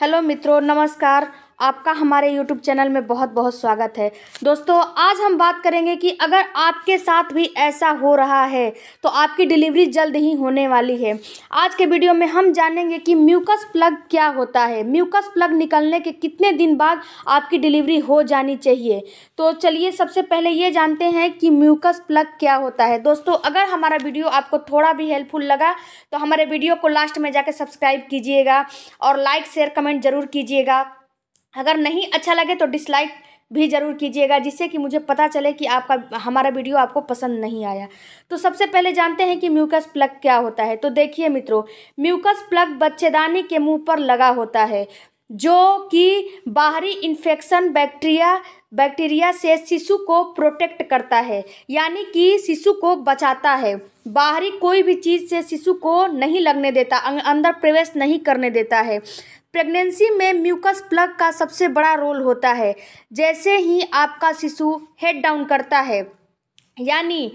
hello मित्रों नमस्कार आपका हमारे यूट्यूब चैनल में बहुत बहुत स्वागत है दोस्तों आज हम बात करेंगे कि अगर आपके साथ भी ऐसा हो रहा है तो आपकी डिलीवरी जल्द ही होने वाली है आज के वीडियो में हम जानेंगे कि म्यूकस प्लग क्या होता है म्यूकस प्लग निकलने के कितने दिन बाद आपकी डिलीवरी हो जानी चाहिए तो चलिए सबसे पहले ये जानते हैं कि म्यूकस प्लग क्या होता है दोस्तों अगर हमारा वीडियो आपको थोड़ा भी हेल्पफुल लगा तो हमारे वीडियो को लास्ट में जाकर सब्सक्राइब कीजिएगा और लाइक शेयर कमेंट ज़रूर कीजिएगा अगर नहीं अच्छा लगे तो डिसलाइक भी ज़रूर कीजिएगा जिससे कि मुझे पता चले कि आपका हमारा वीडियो आपको पसंद नहीं आया तो सबसे पहले जानते हैं कि म्यूकस प्लग क्या होता है तो देखिए मित्रों म्यूकस प्लग बच्चेदानी के मुंह पर लगा होता है जो कि बाहरी इन्फेक्शन बैक्टीरिया बैक्टीरिया से शिशु को प्रोटेक्ट करता है यानी कि शिशु को बचाता है बाहरी कोई भी चीज़ से शिशु को नहीं लगने देता अं-, अंदर प्रवेश नहीं करने देता है प्रेगनेंसी में म्यूकस प्लग का सबसे बड़ा रोल होता है जैसे ही आपका शिशु हेड डाउन करता है यानी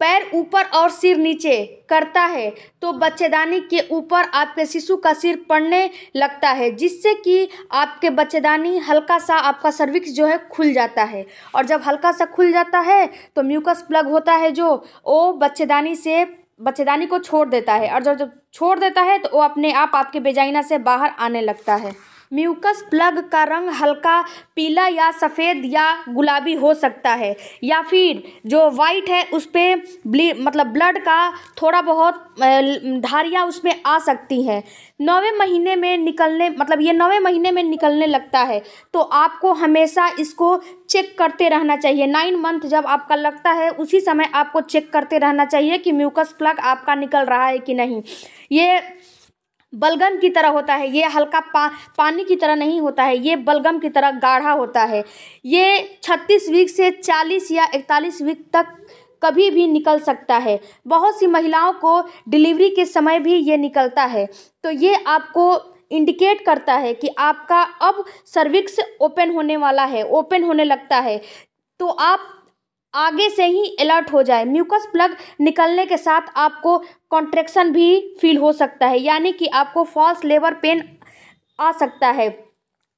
पैर ऊपर और सिर नीचे करता है तो बच्चेदानी के ऊपर आपके शिशु का सिर पड़ने लगता है जिससे कि आपके बच्चेदानी हल्का सा आपका सर्विक्स जो है खुल जाता है और जब हल्का सा खुल जाता है तो म्यूकस प्लग होता है जो वो बच्चेदानी से बच्चेदानी को छोड़ देता है और जब जब छोड़ देता है तो वो अपने आप आपके बेजाइना से बाहर आने लगता है म्यूकस प्लग का रंग हल्का पीला या सफ़ेद या गुलाबी हो सकता है या फिर जो वाइट है उस पर ब्ली मतलब ब्लड का थोड़ा बहुत धारियाँ उसमें आ सकती हैं नौवें महीने में निकलने मतलब ये नौवें महीने में निकलने लगता है तो आपको हमेशा इसको चेक करते रहना चाहिए नाइन मंथ जब आपका लगता है उसी समय आपको चेक करते रहना चाहिए कि म्यूकस प्लग आपका निकल रहा है कि नहीं ये बलगम की तरह होता है ये हल्का पा पानी की तरह नहीं होता है ये बलगम की तरह गाढ़ा होता है ये छत्तीस वीक से चालीस या इकतालीस वीक तक कभी भी निकल सकता है बहुत सी महिलाओं को डिलीवरी के समय भी ये निकलता है तो ये आपको इंडिकेट करता है कि आपका अब सर्विक्स ओपन होने वाला है ओपन होने लगता है तो आप आगे से ही अलर्ट हो जाए म्यूकस प्लग निकलने के साथ आपको कॉन्ट्रेक्शन भी फील हो सकता है यानी कि आपको फॉल्स लेबर पेन आ सकता है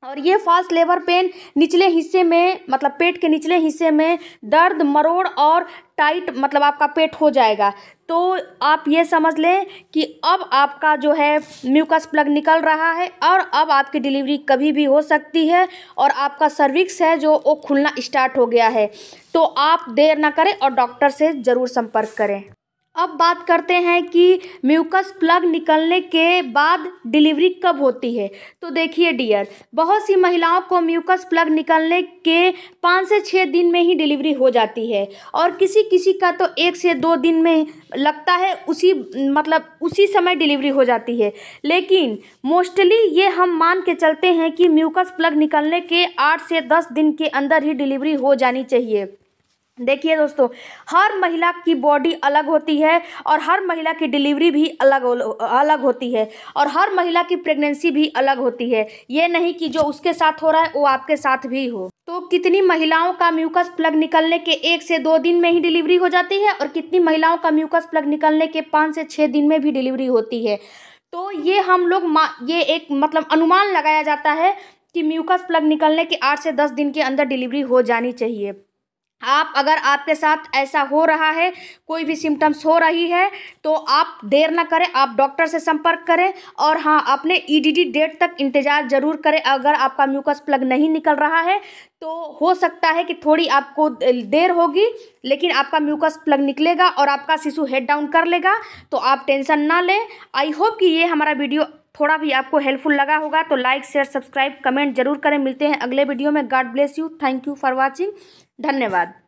और ये फॉल्स लेबर पेन निचले हिस्से में मतलब पेट के निचले हिस्से में दर्द मरोड़ और टाइट मतलब आपका पेट हो जाएगा तो आप ये समझ लें कि अब आपका जो है म्यूकस प्लग निकल रहा है और अब आपकी डिलीवरी कभी भी हो सकती है और आपका सर्विक्स है जो वो खुलना स्टार्ट हो गया है तो आप देर ना करें और डॉक्टर से ज़रूर संपर्क करें अब बात करते हैं कि म्यूकस प्लग निकलने के बाद डिलीवरी कब होती है तो देखिए डियर बहुत सी महिलाओं को म्यूकस प्लग निकलने के पाँच से छः दिन में ही डिलीवरी हो जाती है और किसी किसी का तो एक से दो दिन में लगता है उसी मतलब उसी समय डिलीवरी हो जाती है लेकिन मोस्टली ये हम मान के चलते हैं कि म्यूकस प्लग निकलने के आठ से दस दिन के अंदर ही डिलीवरी हो जानी चाहिए देखिए दोस्तों हर महिला की बॉडी अलग होती है और हर महिला की डिलीवरी भी अलग अलग होती है और हर महिला की प्रेगनेंसी भी अलग होती है ये नहीं कि जो उसके साथ हो रहा है वो आपके साथ भी हो तो कितनी महिलाओं का म्यूकस प्लग निकलने के एक से दो दिन में ही डिलीवरी हो जाती है और कितनी महिलाओं का म्यूकस प्लग निकलने के पाँच से छः दिन में भी डिलीवरी होती है तो ये हम लोग ये एक मतलब अनुमान लगाया जाता है कि म्यूकस प्लग निकलने के आठ से दस दिन के अंदर डिलीवरी हो जानी चाहिए आप अगर आपके साथ ऐसा हो रहा है कोई भी सिम्टम्स हो रही है तो आप देर ना करें आप डॉक्टर से संपर्क करें और हाँ अपने ईडीडी e डेट तक इंतज़ार ज़रूर करें अगर आपका म्यूकस प्लग नहीं निकल रहा है तो हो सकता है कि थोड़ी आपको देर होगी लेकिन आपका म्यूकस प्लग निकलेगा और आपका शिशु हेड डाउन कर लेगा तो आप टेंशन ना लें आई होप कि ये हमारा वीडियो थोड़ा भी आपको हेल्पफुल लगा होगा तो लाइक शेयर सब्सक्राइब कमेंट जरूर करें मिलते हैं अगले वीडियो में God bless you thank you for watching धन्यवाद